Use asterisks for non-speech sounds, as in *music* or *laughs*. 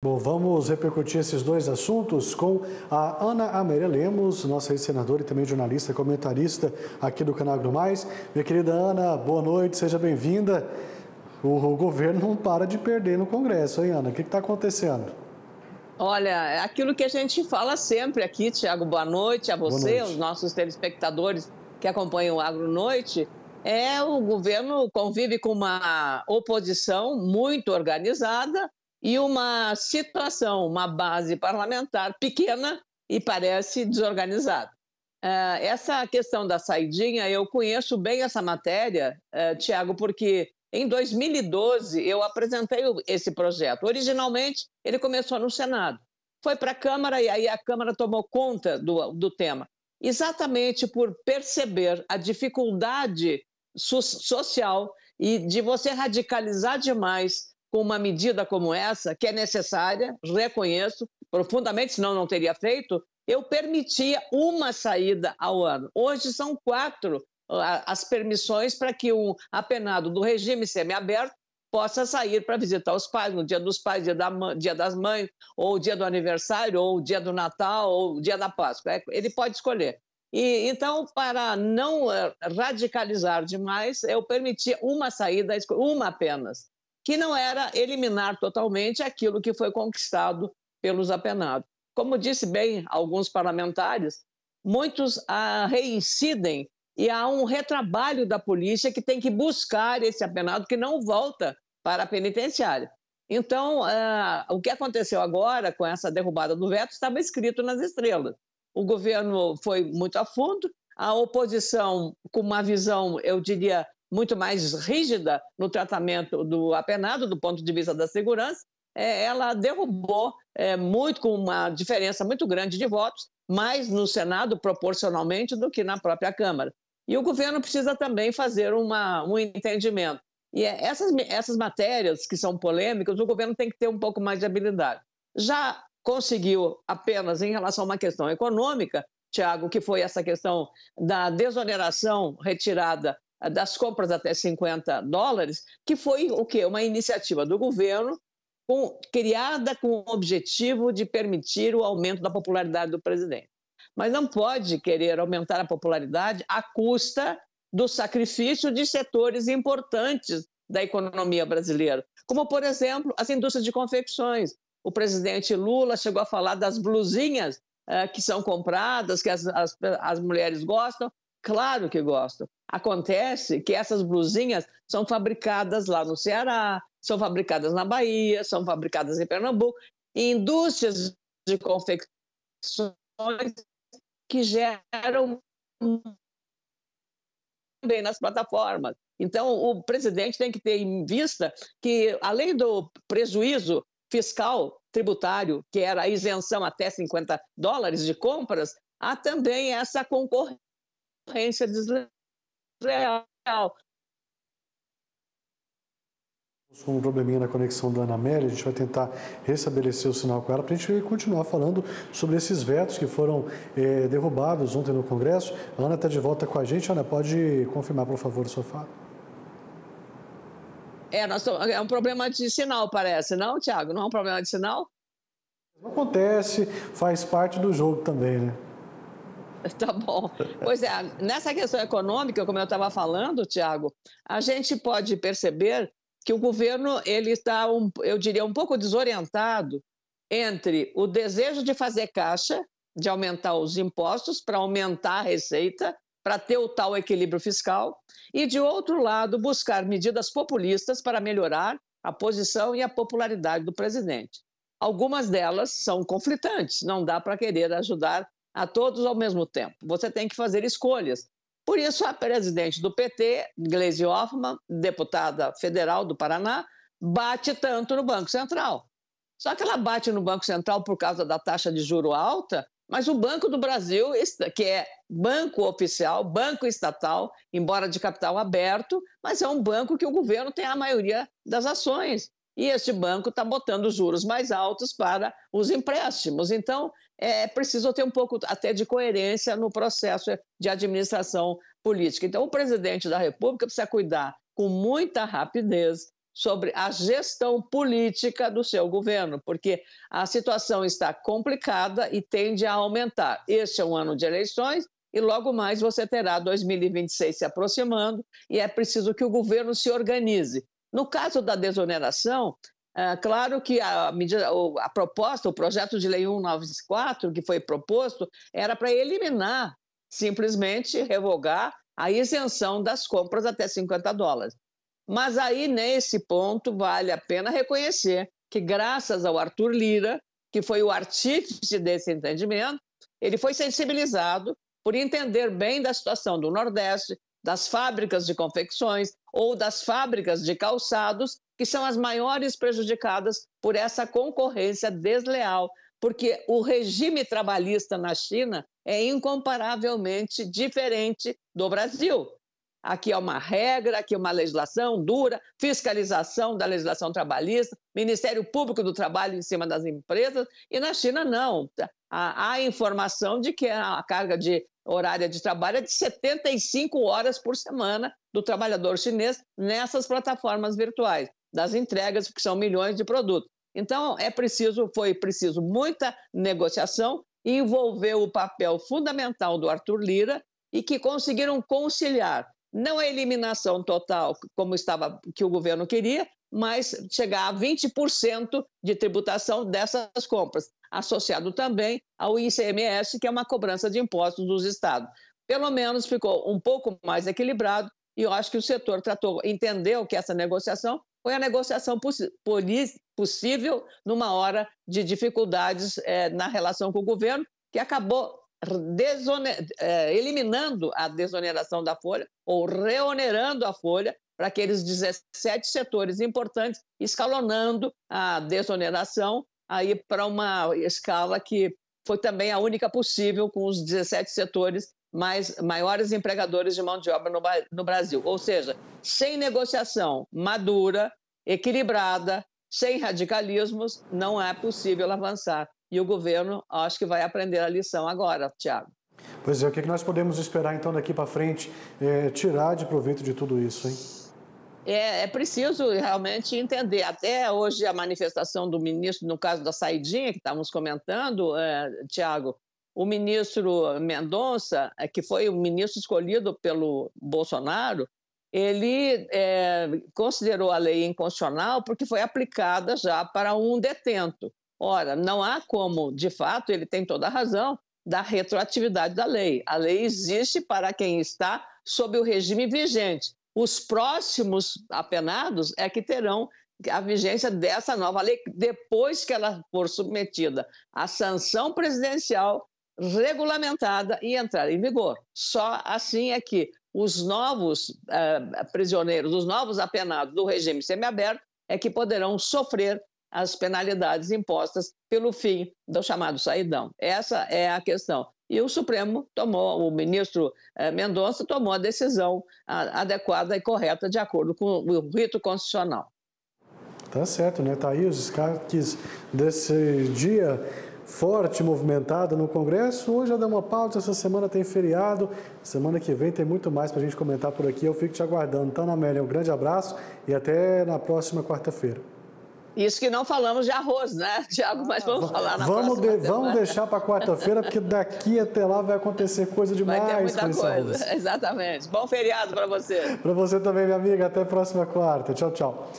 Bom, vamos repercutir esses dois assuntos com a Ana Amélia Lemos, nossa ex-senadora e também jornalista, comentarista aqui do Canal Agro Mais. Minha querida Ana, boa noite, seja bem-vinda. O, governo não para de perder no Congresso, hein, Ana? O que está acontecendo? Olha, é aquilo que a gente fala sempre aqui, Tiago, boa noite a você, noite. aos nossos telespectadores que acompanham o Agro Noite. É, o governo convive com uma oposição muito organizada, e uma situação, uma base parlamentar pequena e parece desorganizada. Uh, essa questão da saidinha, eu conheço bem essa matéria, uh, ah, Tiago, porque em 2012 eu apresentei esse projeto. Originalmente, ele começou no Senado. Foi para a Câmara e aí a Câmara tomou conta do, do tema. Exatamente por perceber a dificuldade social e de você radicalizar demais com uma medida como essa, que é necessária, reconheço profundamente, senão não teria feito, eu permitia uma saída ao ano. Hoje são quatro ah, as permissões para que um apenado do regime semiaberto possa sair para visitar os pais no dia dos pais, dia, da, dia das mães, ou dia do aniversário, ou dia do Natal, ou dia da Páscoa. É, ele pode escolher. E então, para não eh, radicalizar demais, eu permitia uma saída, uma apenas que não era eliminar totalmente aquilo que foi conquistado pelos apenados. Como disse bem alguns parlamentares, muitos ah, reincidem e há um retrabalho da polícia que tem que buscar esse apenado que não volta para a penitenciária. Então, ah, o que aconteceu agora com essa derrubada do veto estava escrito nas estrelas. O governo foi muito a fundo, a oposição com uma visão, eu diria, muito mais rígida no tratamento do apenado, do ponto de vista da segurança, é, ela derrubou é, muito, com uma diferença muito grande de votos, mais no Senado proporcionalmente do que na própria Câmara. E o governo precisa também fazer uma, um entendimento. E é, essas, essas matérias que são polêmicas, o governo tem que ter um pouco mais de habilidade. Já conseguiu apenas em relação a uma questão econômica, Tiago, que foi essa questão da desoneração retirada das compras até 50 dólares, que foi o quê? Uma iniciativa do governo com, criada com o objetivo de permitir o aumento da popularidade do presidente. Mas não pode querer aumentar a popularidade à custa do sacrifício de setores importantes da economia brasileira, como, por exemplo, as indústrias de confecções. O presidente Lula chegou a falar das blusinhas eh, que são compradas, que as, as, as mulheres gostam. Claro que gostam, Acontece que essas blusinhas são fabricadas lá no Ceará, são fabricadas na Bahia, são fabricadas em Pernambuco, em indústrias de confecções que geram também nas plataformas. Então, o presidente tem que ter em vista que, além do prejuízo fiscal tributário, que era a isenção até 50 dólares de compras, há também essa concorrência desleal real. Com um probleminha na conexão da Ana Amélia, a gente vai tentar restabelecer o sinal com ela para a gente continuar falando sobre esses vetos que foram é, derrubados ontem no Congresso. A Ana está de volta com a gente. Ana, pode confirmar, por favor, o sofá? É, nós tô, é um problema de sinal, parece, não, Tiago? Não é um problema de sinal? Acontece, faz parte do jogo também, né? *laughs* Tá bom. Pois é, nessa questão econômica, como eu estava falando, Tiago, a gente pode perceber que o governo ele está, um, eu diria, um pouco desorientado entre o desejo de fazer caixa, de aumentar os impostos para aumentar a receita, para ter o tal equilíbrio fiscal, e de outro lado, buscar medidas populistas para melhorar a posição e a popularidade do presidente. Algumas delas são conflitantes, não dá para querer ajudar a todos ao mesmo tempo. Você tem que fazer escolhas. Por isso, a presidente do PT, Gleisi Hoffmann, deputada federal do Paraná, bate tanto no Banco Central. Só que ela bate no Banco Central por causa da taxa de juro alta, mas o Banco do Brasil, que é banco oficial, banco estatal, embora de capital aberto, mas é um banco que o governo tem a maioria das ações e este banco está botando juros mais altos para os empréstimos. Então, é preciso ter um pouco até de coerência no processo de administração política. Então, o presidente da República precisa cuidar com muita rapidez sobre a gestão política do seu governo, porque a situação está complicada e tende a aumentar. Este é um ano de eleições e logo mais você terá 2026 se aproximando e é preciso que o governo se organize. No caso da desoneração, é claro que a, medida, a proposta, o projeto de lei 194 que foi proposto, era para eliminar, simplesmente revogar a isenção das compras até 50 dólares. Mas aí, nesse ponto, vale a pena reconhecer que, graças ao Arthur Lira, que foi o artífice desse entendimento, ele foi sensibilizado por entender bem da situação do Nordeste, das fábricas de confecções ou das fábricas de calçados, que são as maiores prejudicadas por essa concorrência desleal, porque o regime trabalhista na China é incomparavelmente diferente do Brasil. Aqui é uma regra, aqui é uma legislação dura, fiscalização da legislação trabalhista, Ministério Público do Trabalho em cima das empresas, e na China não. Há, há informação de que a carga de horária de trabalho é de 75 horas por semana do trabalhador chinês nessas plataformas virtuais, das entregas, que são milhões de produtos. Então, é preciso, foi preciso muita negociação, envolveu o papel fundamental do Arthur Lira e que conseguiram conciliar não a eliminação total, como estava que o governo queria, mas chegar a 20% de tributação dessas compras, associado também ao ICMS, que é uma cobrança de impostos dos estados. Pelo menos ficou um pouco mais equilibrado e eu acho que o setor tratou, entendeu que essa negociação foi a negociação possível numa hora de dificuldades é, na relação com o governo, que acabou eh, eliminando a desoneração da folha ou reonerando a folha para aqueles 17 setores importantes, escalonando a desoneração aí para uma escala que foi também a única possível com os 17 setores mais, maiores empregadores de mão de obra no, no Brasil. Ou seja, sem negociação madura, equilibrada, sem radicalismos, não é possível avançar. E o governo acho que vai aprender a lição agora, Tiago. Pois é, o é que nós podemos esperar então daqui para frente, é, tirar de proveito de tudo isso, hein? é, é, preciso realmente entender. Até hoje, a manifestação do ministro, no caso da saidinha que estávamos comentando, é, Tiago, o ministro Mendonça, é, que foi o ministro escolhido pelo Bolsonaro, ele é, considerou a lei inconstitucional porque foi aplicada já para um detento. Ora, não há como, de fato, ele tem toda a razão, da retroatividade da lei. A lei existe para quem está sob o regime vigente. Os próximos apenados é que terão a vigência dessa nova lei, depois que ela for submetida à sanção presidencial regulamentada e entrar em vigor. Só assim é que os novos uh, prisioneiros, os novos apenados do regime semiaberto, é que poderão sofrer as penalidades impostas pelo fim do chamado saidão. Essa é a questão. E o Supremo tomou, o ministro eh, Mendonça tomou a decisão adequada e correta de acordo com o rito constitucional. Tá certo, né? Tá aí os destaques desse dia forte, movimentado no Congresso. Hoje já deu uma pausa, essa semana tem feriado. Semana que vem tem muito mais para a gente comentar por aqui. Eu fico te aguardando. Então, Amélia, um grande abraço e até na próxima quarta-feira. Isso que não falamos de arroz, né, *laughs* Tiago? Mas ah, vamos falar na vamos de, Vamos deixar para quarta-feira, porque daqui até lá vai acontecer coisa demais. Vai ter muita coisa. *laughs* Exatamente. Bom feriado para você. Para você também, minha amiga. Até a próxima quarta. Tchau, tchau.